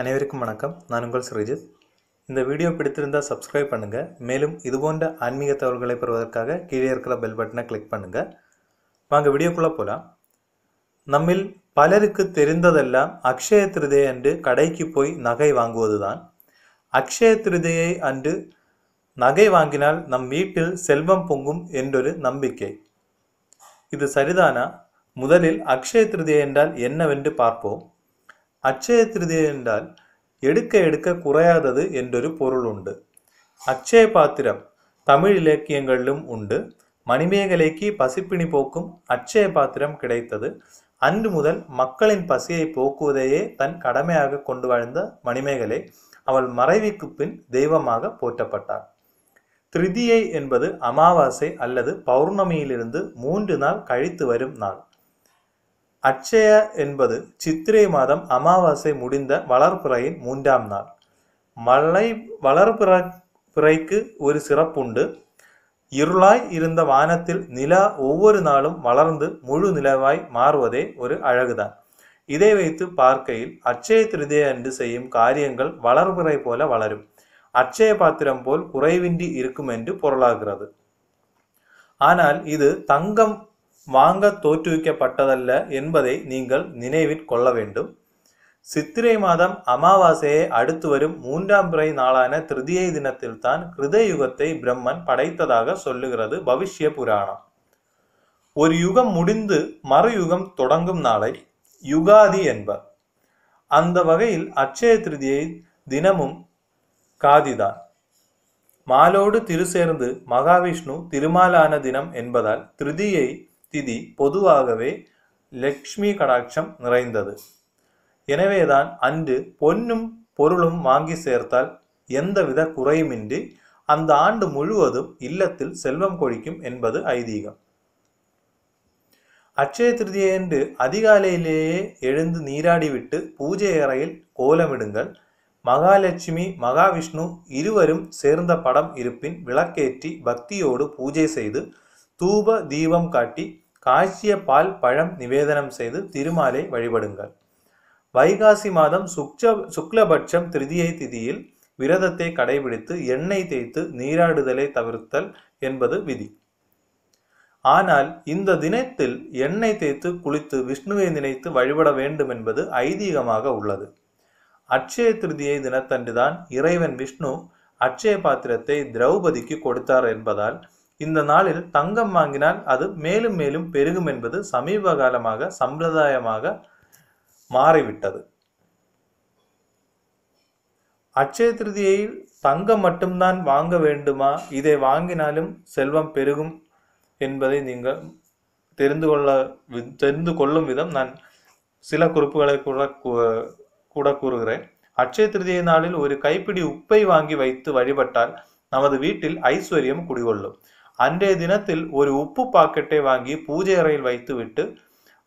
அனைவருக்கும் வணக்கம் நான் உங்கள் சுரஜித் இந்த வீடியோ பிடித்திருந்தால் சப்ஸ்கிரைப் பண்ணுங்கள் மேலும் இதுபோன்ற ஆன்மீக தகவல்களை பெறுவதற்காக கீழே இருக்கிற பெல் பட்டனை கிளிக் பண்ணுங்கள் வாங்க வீடியோக்குள்ளே போகலாம் நம்மில் பலருக்கு தெரிந்ததெல்லாம் அக்ஷய திருதயை அன்று கடைக்கு போய் நகை வாங்குவது தான் அக்ஷய திருதையை அன்று நகை வாங்கினால் நம் வீட்டில் செல்வம் பொங்கும் என்றொரு நம்பிக்கை இது சரிதானா முதலில் அக்ஷய திருதை என்றால் என்னவென்று பார்ப்போம் അക്ഷയ തൃതീയ എന്നാൽ എടുക്ക എടുക്ക കുറയാത്തത് എന്നൊരു പൊരുളുണ്ട് അക്ഷയപാത്രം தமிழ் இலக்கியங்களிலும் உண்டு மணிமேகலைக்கு பசிப்பிணி போக்கும் அச்சய பாத்திரம் கிடைத்தது அன்று முதல் மக்களின் பசியை போக்குவதையே தன் கடமையாக கொண்டு வாழ்ந்த மணிமேகலை அவள் மறைவுக்கு பின் தெய்வமாக போற்றப்பட்டார் திருதியை என்பது அமாவாசை அல்லது பௌர்ணமியிலிருந்து மூன்று நாள் கழித்து வரும் நாள் அட்சய என்பது சித்திரை மாதம் அமாவாசை முடிந்த வளர்ப்புறையின் மூன்றாம் நாள் மழை வளர்பிற ஒரு சிறப்புண்டு இருளாய் இருந்த வானத்தில் நிலா ஒவ்வொரு நாளும் வளர்ந்து முழு நிலவாய் மாறுவதே ஒரு அழகுதான் இதை வைத்து பார்க்கையில் அச்சய திருதய அன்று செய்யும் காரியங்கள் வளர்புரை போல வளரும் அச்சய பாத்திரம் போல் குறைவின்றி இருக்கும் என்று பொருளாகிறது ஆனால் இது தங்கம் வாங்க தோற்றுவிக்கப்பட்டதல்ல என்பதை நீங்கள் நினைவில் கொள்ள வேண்டும் சித்திரை மாதம் அமாவாசையை அடுத்து வரும் மூன்றாம் பிறை நாளான திருதியை தினத்தில்தான் யுகத்தை பிரம்மன் படைத்ததாக சொல்லுகிறது பவிஷ்ய புராணம் ஒரு யுகம் முடிந்து மறு யுகம் தொடங்கும் நாளை யுகாதி என்பர் அந்த வகையில் அச்சய திருதியை தினமும் காதிதான் மாலோடு திருசேர்ந்து மகாவிஷ்ணு திருமாலான தினம் என்பதால் திருதியை திதி பொதுவாகவே லக்ஷ்மி கடாட்சம் நிறைந்தது எனவேதான் அன்று பொன்னும் பொருளும் வாங்கி சேர்த்தால் எந்தவித குறையுமின்றி அந்த ஆண்டு முழுவதும் இல்லத்தில் செல்வம் கொழிக்கும் என்பது ஐதீகம் அச்சய திருதியன்று அதிகாலையிலேயே எழுந்து நீராடிவிட்டு பூஜை அறையில் கோலமிடுங்கள் மகாலட்சுமி மகாவிஷ்ணு இருவரும் சேர்ந்த படம் இருப்பின் விளக்கேற்றி பக்தியோடு பூஜை செய்து தூப தீபம் காட்டி காய்ச்சிய பால் பழம் நிவேதனம் செய்து திருமாலை வழிபடுங்கள் வைகாசி மாதம் சுக்ஷ சுக்லபட்சம் திருதியை திதியில் விரதத்தை கடைபிடித்து எண்ணெய் தேய்த்து நீராடுதலை தவிர்த்தல் என்பது விதி ஆனால் இந்த தினத்தில் எண்ணெய் தேய்த்து குளித்து விஷ்ணுவை நினைத்து வழிபட வேண்டும் என்பது ஐதீகமாக உள்ளது அட்சய திருதியை தினத்தன்றுதான் இறைவன் விஷ்ணு அட்சய பாத்திரத்தை திரௌபதிக்கு கொடுத்தார் என்பதால் இந்த நாளில் தங்கம் வாங்கினால் அது மேலும் மேலும் பெருகும் என்பது சமீப காலமாக சம்பிரதாயமாக மாறிவிட்டது அச்சய திருதியில் தங்கம் மட்டும்தான் வாங்க வேண்டுமா இதை வாங்கினாலும் செல்வம் பெருகும் என்பதை நீங்கள் தெரிந்து கொள்ள தெரிந்து கொள்ளும் விதம் நான் சில குறிப்புகளை கூட கூட கூறுகிறேன் அச்சய திருதியை நாளில் ஒரு கைப்பிடி உப்பை வாங்கி வைத்து வழிபட்டால் நமது வீட்டில் ஐஸ்வர்யம் குடிகொள்ளும் அன்றைய தினத்தில் ஒரு உப்பு பாக்கெட்டை வாங்கி பூஜை அறையில் வைத்துவிட்டு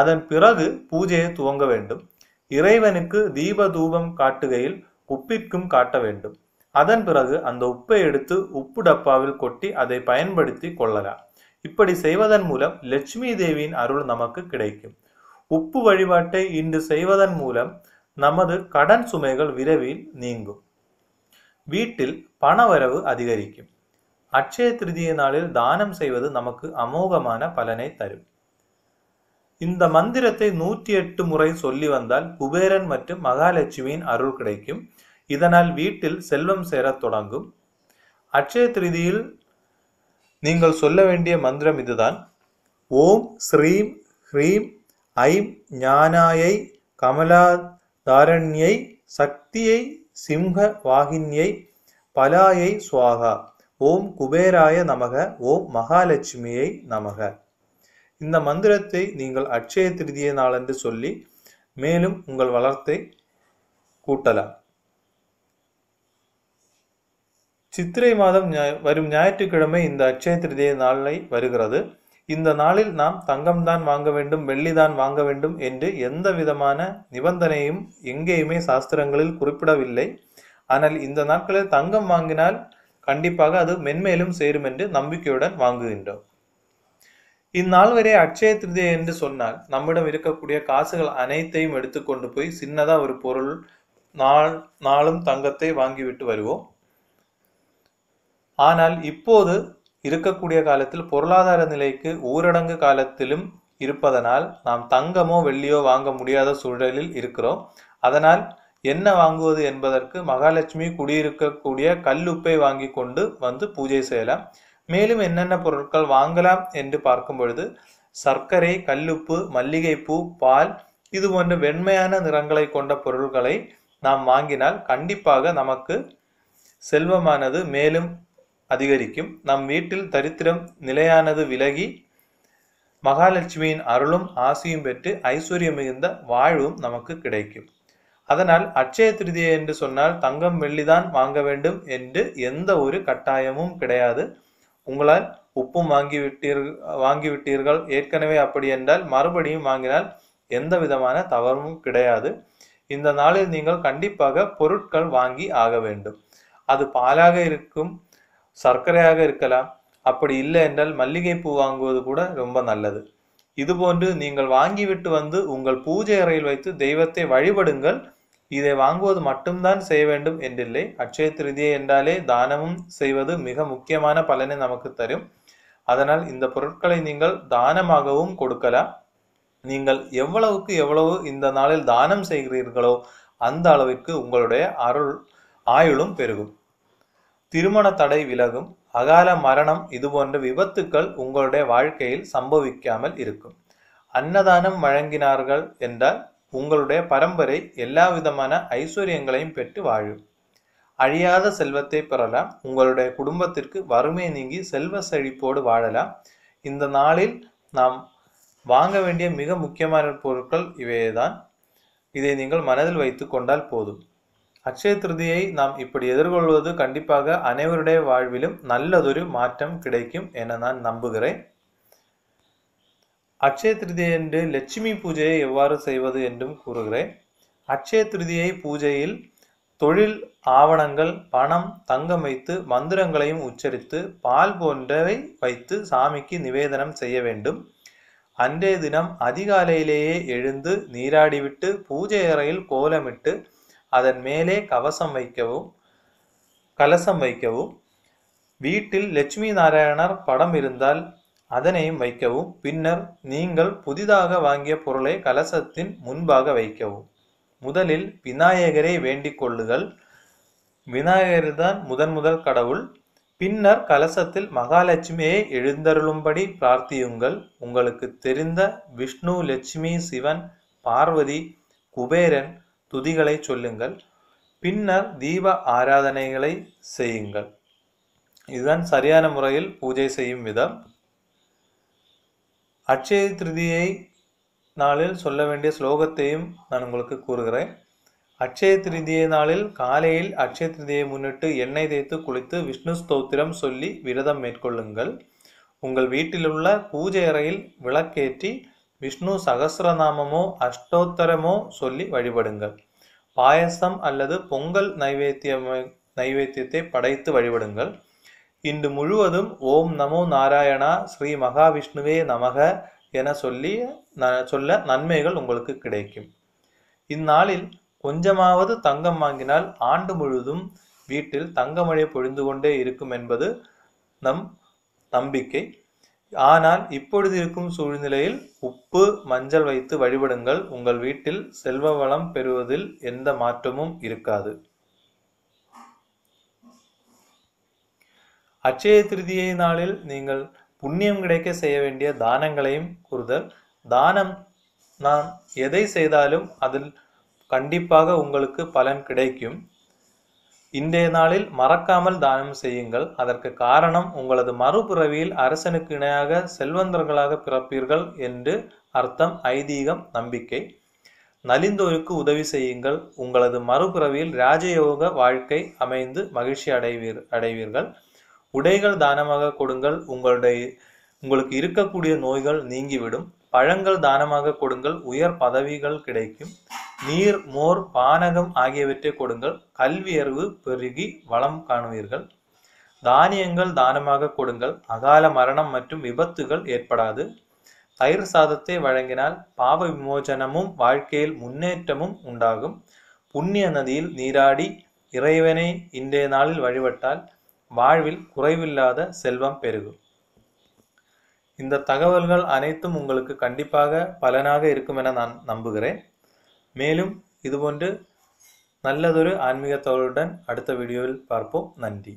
அதன் பிறகு பூஜையை துவங்க வேண்டும் இறைவனுக்கு தீப தூபம் காட்டுகையில் உப்பிற்கும் காட்ட வேண்டும் அதன் பிறகு அந்த உப்பை எடுத்து உப்பு டப்பாவில் கொட்டி அதை பயன்படுத்தி கொள்ளலாம் இப்படி செய்வதன் மூலம் லட்சுமி தேவியின் அருள் நமக்கு கிடைக்கும் உப்பு வழிபாட்டை இன்று செய்வதன் மூலம் நமது கடன் சுமைகள் விரைவில் நீங்கும் வீட்டில் பண வரவு அதிகரிக்கும் அட்சய திருதிய நாளில் தானம் செய்வது நமக்கு அமோகமான பலனை தரும் இந்த மந்திரத்தை நூற்றி எட்டு முறை சொல்லி வந்தால் குபேரன் மற்றும் மகாலட்சுமியின் அருள் கிடைக்கும் இதனால் வீட்டில் செல்வம் சேரத் தொடங்கும் அட்சய திருதியில் நீங்கள் சொல்ல வேண்டிய மந்திரம் இதுதான் ஓம் ஸ்ரீம் ஹ்ரீம் ஐம் ஞானாயை கமலா தாரண்யை சக்தியை சிம்ஹ வாகினியை பலாயை சுவாகா ஓம் குபேராய நமக ஓம் மகாலட்சுமியை நமக இந்த மந்திரத்தை நீங்கள் அட்சய திருதிய நாளென்று சொல்லி மேலும் உங்கள் வளர்த்தை கூட்டலாம் சித்திரை மாதம் வரும் ஞாயிற்றுக்கிழமை இந்த அட்சய திருதிய நாளை வருகிறது இந்த நாளில் நாம் தங்கம் தான் வாங்க வேண்டும் வெள்ளி தான் வாங்க வேண்டும் என்று எந்த விதமான நிபந்தனையும் எங்கேயுமே சாஸ்திரங்களில் குறிப்பிடவில்லை ஆனால் இந்த நாட்களில் தங்கம் வாங்கினால் கண்டிப்பாக அது மென்மேலும் சேரும் என்று நம்பிக்கையுடன் வாங்குகின்றோம் இந்நாள் வரை அக்ஷய திருதியை என்று சொன்னால் நம்மிடம் இருக்கக்கூடிய காசுகள் அனைத்தையும் எடுத்துக்கொண்டு போய் சின்னதாக ஒரு பொருள் நாள் நாளும் தங்கத்தை வாங்கிவிட்டு வருவோம் ஆனால் இப்போது இருக்கக்கூடிய காலத்தில் பொருளாதார நிலைக்கு ஊரடங்கு காலத்திலும் இருப்பதனால் நாம் தங்கமோ வெள்ளியோ வாங்க முடியாத சூழலில் இருக்கிறோம் அதனால் என்ன வாங்குவது என்பதற்கு மகாலட்சுமி குடியிருக்கக்கூடிய கல்லுப்பை வாங்கி கொண்டு வந்து பூஜை செய்யலாம் மேலும் என்னென்ன பொருட்கள் வாங்கலாம் என்று பார்க்கும் பொழுது சர்க்கரை கல்லுப்பு மல்லிகைப்பூ பால் இது போன்ற வெண்மையான நிறங்களை கொண்ட பொருட்களை நாம் வாங்கினால் கண்டிப்பாக நமக்கு செல்வமானது மேலும் அதிகரிக்கும் நம் வீட்டில் தரித்திரம் நிலையானது விலகி மகாலட்சுமியின் அருளும் ஆசையும் பெற்று ஐஸ்வர்யம் மிகுந்த வாழ்வும் நமக்கு கிடைக்கும் அதனால் அட்சய திருதியை என்று சொன்னால் தங்கம் வெள்ளிதான் வாங்க வேண்டும் என்று எந்த ஒரு கட்டாயமும் கிடையாது உங்களால் உப்பும் வாங்கிவிட்டீர் வாங்கிவிட்டீர்கள் ஏற்கனவே அப்படி என்றால் மறுபடியும் வாங்கினால் எந்த விதமான தவறும் கிடையாது இந்த நாளில் நீங்கள் கண்டிப்பாக பொருட்கள் வாங்கி ஆக வேண்டும் அது பாலாக இருக்கும் சர்க்கரையாக இருக்கலாம் அப்படி இல்லை என்றால் மல்லிகைப்பூ வாங்குவது கூட ரொம்ப நல்லது இதுபோன்று நீங்கள் வாங்கிவிட்டு வந்து உங்கள் பூஜை அறையில் வைத்து தெய்வத்தை வழிபடுங்கள் இதை வாங்குவது மட்டும்தான் செய்ய வேண்டும் என்றில்லை அக்ஷய திருதியை என்றாலே தானமும் செய்வது மிக முக்கியமான பலனை நமக்கு தரும் அதனால் இந்த பொருட்களை நீங்கள் தானமாகவும் கொடுக்கலாம் நீங்கள் எவ்வளவுக்கு எவ்வளவு இந்த நாளில் தானம் செய்கிறீர்களோ அந்த அளவிற்கு உங்களுடைய அருள் ஆயுளும் பெருகும் திருமண தடை விலகும் அகால மரணம் இதுபோன்ற விபத்துக்கள் உங்களுடைய வாழ்க்கையில் சம்பவிக்காமல் இருக்கும் அன்னதானம் வழங்கினார்கள் என்றால் உங்களுடைய பரம்பரை எல்லா விதமான ஐஸ்வர்யங்களையும் பெற்று வாழும் அழியாத செல்வத்தை பெறலாம் உங்களுடைய குடும்பத்திற்கு வறுமை நீங்கி செல்வ செழிப்போடு வாழலாம் இந்த நாளில் நாம் வாங்க வேண்டிய மிக முக்கியமான பொருட்கள் இவையேதான் இதை நீங்கள் மனதில் வைத்து கொண்டால் போதும் அக்ஷய திருதியை நாம் இப்படி எதிர்கொள்வது கண்டிப்பாக அனைவருடைய வாழ்விலும் நல்லதொரு மாற்றம் கிடைக்கும் என நான் நம்புகிறேன் அக்ஷய திருதியை என்று லட்சுமி பூஜையை எவ்வாறு செய்வது என்றும் கூறுகிறேன் அக்ஷய திருதியை பூஜையில் தொழில் ஆவணங்கள் பணம் தங்கம் வைத்து மந்திரங்களையும் உச்சரித்து பால் போன்றவை வைத்து சாமிக்கு நிவேதனம் செய்ய வேண்டும் அன்றைய தினம் அதிகாலையிலேயே எழுந்து நீராடிவிட்டு பூஜை அறையில் கோலமிட்டு அதன் மேலே கவசம் வைக்கவும் கலசம் வைக்கவும் வீட்டில் லட்சுமி நாராயணர் படம் இருந்தால் அதனையும் வைக்கவும் பின்னர் நீங்கள் புதிதாக வாங்கிய பொருளை கலசத்தின் முன்பாக வைக்கவும் முதலில் விநாயகரை வேண்டிக் விநாயகர் விநாயகர்தான் முதன் முதல் கடவுள் பின்னர் கலசத்தில் மகாலட்சுமியை எழுந்தருளும்படி பிரார்த்தியுங்கள் உங்களுக்கு தெரிந்த விஷ்ணு லட்சுமி சிவன் பார்வதி குபேரன் துதிகளை சொல்லுங்கள் பின்னர் தீப ஆராதனைகளை செய்யுங்கள் இதுதான் சரியான முறையில் பூஜை செய்யும் விதம் அட்சய திருதியை நாளில் சொல்ல வேண்டிய ஸ்லோகத்தையும் நான் உங்களுக்கு கூறுகிறேன் அட்சய திருதியை நாளில் காலையில் அட்சய திருதியை முன்னிட்டு எண்ணெய் தேய்த்து குளித்து விஷ்ணு ஸ்தோத்திரம் சொல்லி விரதம் மேற்கொள்ளுங்கள் உங்கள் வீட்டிலுள்ள பூஜை அறையில் விளக்கேற்றி விஷ்ணு சகசிரநாமமோ அஷ்டோத்தரமோ சொல்லி வழிபடுங்கள் பாயசம் அல்லது பொங்கல் நைவேத்திய நைவேத்தியத்தை படைத்து வழிபடுங்கள் இன்று முழுவதும் ஓம் நமோ நாராயணா ஸ்ரீ மகாவிஷ்ணுவே நமக என சொல்லி சொல்ல நன்மைகள் உங்களுக்கு கிடைக்கும் இந்நாளில் கொஞ்சமாவது தங்கம் வாங்கினால் ஆண்டு முழுவதும் வீட்டில் தங்கமழை பொழிந்து கொண்டே இருக்கும் என்பது நம் நம்பிக்கை ஆனால் இப்பொழுது இருக்கும் சூழ்நிலையில் உப்பு மஞ்சள் வைத்து வழிபடுங்கள் உங்கள் வீட்டில் செல்வ வளம் பெறுவதில் எந்த மாற்றமும் இருக்காது அச்சய திருதியை நாளில் நீங்கள் புண்ணியம் கிடைக்க செய்ய வேண்டிய தானங்களையும் கூறுதல் தானம் நாம் எதை செய்தாலும் அதில் கண்டிப்பாக உங்களுக்கு பலன் கிடைக்கும் இன்றைய நாளில் மறக்காமல் தானம் செய்யுங்கள் அதற்கு காரணம் உங்களது மறுபிறவியில் அரசனுக்கு இணையாக செல்வந்தர்களாக பிறப்பீர்கள் என்று அர்த்தம் ஐதீகம் நம்பிக்கை நலிந்தோருக்கு உதவி செய்யுங்கள் உங்களது மறுபிறவியில் ராஜயோக வாழ்க்கை அமைந்து மகிழ்ச்சி அடைவீர் அடைவீர்கள் உடைகள் தானமாக கொடுங்கள் உங்களுடைய உங்களுக்கு இருக்கக்கூடிய நோய்கள் நீங்கிவிடும் பழங்கள் தானமாக கொடுங்கள் உயர் பதவிகள் கிடைக்கும் நீர் மோர் பானகம் ஆகியவற்றை கொடுங்கள் கல்வி அறிவு பெருகி வளம் காணுவீர்கள் தானியங்கள் தானமாக கொடுங்கள் அகால மரணம் மற்றும் விபத்துகள் ஏற்படாது தயிர் சாதத்தை வழங்கினால் பாவ விமோசனமும் வாழ்க்கையில் முன்னேற்றமும் உண்டாகும் புண்ணிய நதியில் நீராடி இறைவனை இன்றைய நாளில் வழிபட்டால் வாழ்வில் குறைவில்லாத செல்வம் பெருகும் இந்த தகவல்கள் அனைத்தும் உங்களுக்கு கண்டிப்பாக பலனாக இருக்கும் என நான் நம்புகிறேன் மேலும் இதுபோன்று நல்லதொரு ஆன்மீகத்தவருடன் அடுத்த வீடியோவில் பார்ப்போம் நன்றி